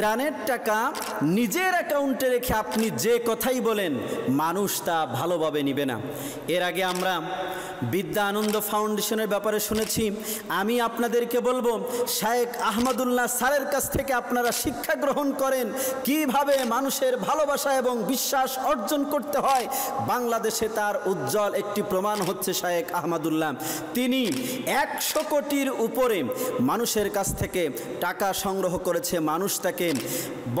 ত্রাণের টাকা নিজের অ্যাকাউন্টে রেখে আপনি যে কথাই বলেন মানুষ তা ভালোভাবে নিবে না এর আগে আমরা বিদ্যা আনন্দ ফাউন্ডেশনের ব্যাপারে শুনেছি আমি আপনাদেরকে বলবো শায়েক আহমদুল্লাহ স্যারের কাছ থেকে আপনারা শিক্ষা গ্রহণ করেন কিভাবে মানুষের ভালোবাসা এবং বিশ্বাস অর্জন করতে হয় বাংলাদেশে তার উজ্জ্বল একটি প্রমাণ হচ্ছে শায়েক আহমদুল্লাহ তিনি একশো কোটির উপরে মানুষের কাছ থেকে টাকা সংগ্রহ করেছে মানুষ তাকে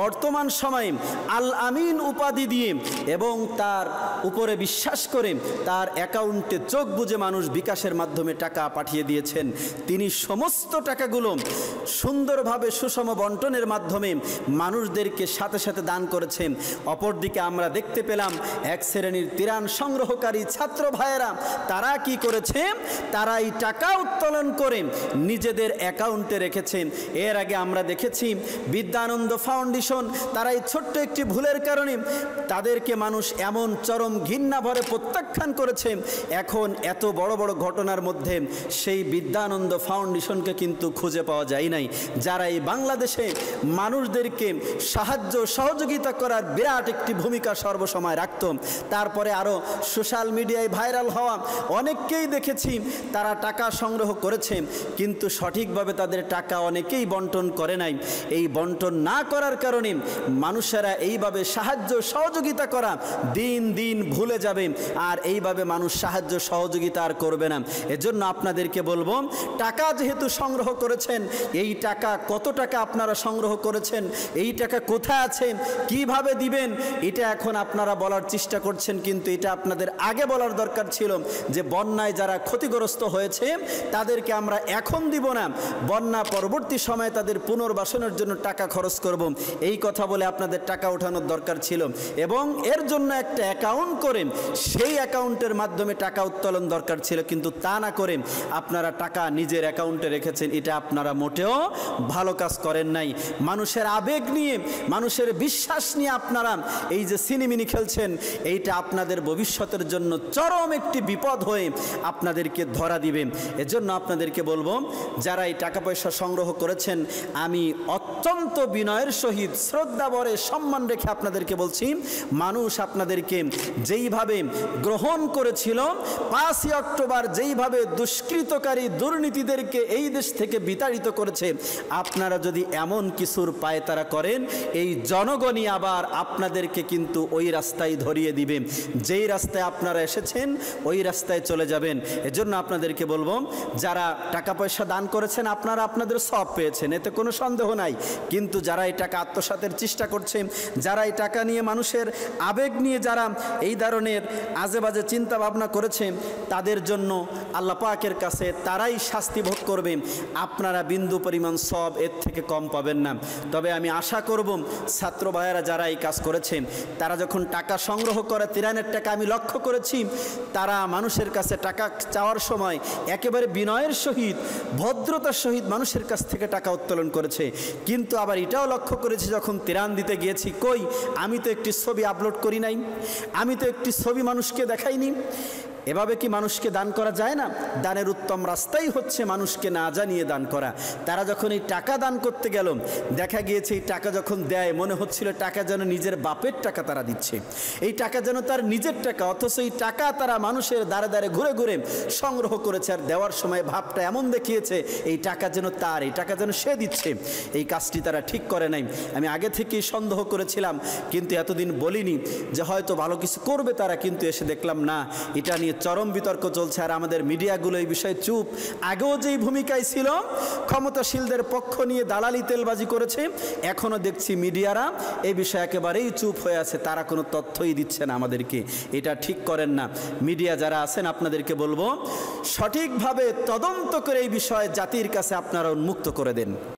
বর্তমান সময়ে আল আমিন উপাধি দিয়ে এবং তার উপরে বিশ্বাস করে তার অ্যাকাউন্টে চোখ বুঝে মানুষ বিকাশের মাধ্যমে টাকা পাঠিয়ে দিয়েছেন তিনি সমস্ত টাকাগুলো সুন্দরভাবে সুষম বন্টনের মাধ্যমে মানুষদেরকে সাথে সাথে দান করেছেন অপরদিকে আমরা দেখতে পেলাম এক শ্রেণীর তিরান সংগ্রহকারী ছাত্র ভাইয়েরা তারা কি করেছে তারা এই টাকা উত্তোলন করে নিজেদের অ্যাকাউন্টে রেখেছেন এর আগে আমরা দেখেছি বিদ্যানন্দ বিবেকানন্দ ফাউন্ডেশন তারা এই ছোট্ট একটি ভুলের কারণে তাদেরকে মানুষ এমন চরম ঘৃণা ভরে প্রত্যাখ্যান করেছে এখন এত বড় বড় ঘটনার মধ্যে সেই বিদ্যানন্দ ফাউন্ডেশনকে কিন্তু খুঁজে পাওয়া যায় নাই যারা এই বাংলাদেশে মানুষদেরকে সাহায্য সহযোগিতা করার বিরাট একটি ভূমিকা সর্বসময় রাখত তারপরে আরও সোশ্যাল মিডিয়ায় ভাইরাল হওয়া অনেককেই দেখেছি তারা টাকা সংগ্রহ করেছে কিন্তু সঠিকভাবে তাদের টাকা অনেকেই বন্টন করে নাই এই বন্টন না করার কারণে মানুষেরা এইভাবে সাহায্য সহযোগিতা করা দিন দিন ভুলে যাবে আর এইভাবে মানুষ সাহায্য সহযোগিতা আর করবে না এজন্য আপনাদেরকে বলবো টাকা যেহেতু সংগ্রহ করেছেন এই টাকা কত টাকা আপনারা সংগ্রহ করেছেন এই টাকা কোথায় আছেন কিভাবে দিবেন এটা এখন আপনারা বলার চেষ্টা করছেন কিন্তু এটা আপনাদের আগে বলার দরকার ছিল যে বন্যায় যারা ক্ষতিগ্রস্ত হয়েছে তাদেরকে আমরা এখন দিব না বন্যা পরবর্তী সময়ে তাদের পুনর্বাসনের জন্য টাকা খরচ খরচ করব এই কথা বলে আপনাদের টাকা ওঠানোর দরকার ছিল এবং এর জন্য একটা অ্যাকাউন্ট করেন সেই অ্যাকাউন্টের মাধ্যমে টাকা উত্তোলন দরকার ছিল কিন্তু তা না করে আপনারা টাকা নিজের অ্যাকাউন্টে রেখেছেন এটা আপনারা মোটেও ভালো কাজ করেন নাই মানুষের আবেগ নিয়ে মানুষের বিশ্বাস নিয়ে আপনারা এই যে সিনেমিনি খেলছেন এইটা আপনাদের ভবিষ্যতের জন্য চরম একটি বিপদ হয়ে আপনাদেরকে ধরা দিবে এজন্য আপনাদেরকে বলবো যারা এই টাকা পয়সা সংগ্রহ করেছেন আমি অত্যন্ত বিনয়ের সহিত শ্রদ্ধা বরে সম্মান রেখে আপনাদেরকে বলছি মানুষ আপনাদেরকে যেইভাবে গ্রহণ করেছিল পাঁচই অক্টোবর যেইভাবে দুষ্কৃতকারী দুর্নীতিদেরকে এই দেশ থেকে বিতাড়িত করেছে আপনারা যদি এমন কিছুর পায় তারা করেন এই জনগণই আবার আপনাদেরকে কিন্তু ওই রাস্তায় ধরিয়ে দিবে যেই রাস্তায় আপনারা এসেছেন ওই রাস্তায় চলে যাবেন এজন্য আপনাদেরকে বলবো যারা টাকা পয়সা দান করেছেন আপনারা আপনাদের সব পেয়েছেন এতে কোনো সন্দেহ নাই কিন্তু যারা এই টাকা আত্মসাতের চেষ্টা করছে যারা এই টাকা নিয়ে মানুষের আবেগ নিয়ে যারা এই ধরনের আজে বাজে চিন্তা ভাবনা করেছে তাদের জন্য আল্লাহ পাকের কাছে তারাই শাস্তি ভোগ করবে আপনারা বিন্দু পরিমাণ সব এর থেকে কম পাবেন না তবে আমি আশা করব ছাত্র ভাইয়েরা যারা এই কাজ করেছে তারা যখন টাকা সংগ্রহ করে তিরানের টাকা আমি লক্ষ্য করেছি তারা মানুষের কাছে টাকা চাওয়ার সময় একেবারে বিনয়ের সহিত ভদ্রতার সহিত মানুষের কাছ থেকে টাকা উত্তোলন করেছে কিন্তু আবার এটা এটাও লক্ষ্য করেছি যখন তিরান দিতে গিয়েছি কই আমি তো একটি ছবি আপলোড করি নাই আমি তো একটি ছবি মানুষকে দেখাইনি এভাবে কি মানুষকে দান করা যায় না দানের উত্তম রাস্তাই হচ্ছে মানুষকে না জানিয়ে দান করা তারা যখন এই টাকা দান করতে গেল দেখা গিয়েছে এই টাকা যখন দেয় মনে হচ্ছিল টাকা যেন নিজের বাপের টাকা তারা দিচ্ছে এই টাকা যেন তার নিজের টাকা অথচ এই টাকা তারা মানুষের দ্বারে দ্বারে ঘুরে ঘুরে সংগ্রহ করেছে আর দেওয়ার সময় ভাবটা এমন দেখিয়েছে এই টাকা যেন তার এই টাকা যেন সে দিচ্ছে এই কাজটি তারা ঠিক করে নাই আমি আগে থেকেই সন্দেহ করেছিলাম কিন্তু এতদিন বলিনি যে হয়তো ভালো কিছু করবে তারা কিন্তু এসে দেখলাম না এটা নিয়ে নিয়ে চরম বিতর্ক চলছে আর আমাদের মিডিয়াগুলো এই বিষয়ে চুপ আগেও যেই ভূমিকায় ছিল ক্ষমতাশীলদের পক্ষ নিয়ে দালালি তেলবাজি করেছে এখনও দেখছি মিডিয়ারা এই বিষয়ে একেবারেই চুপ হয়ে আছে তারা কোনো তথ্যই দিচ্ছে না আমাদেরকে এটা ঠিক করেন না মিডিয়া যারা আছেন আপনাদেরকে বলবো সঠিকভাবে তদন্ত করে এই বিষয়ে জাতির কাছে আপনারা উন্মুক্ত করে দেন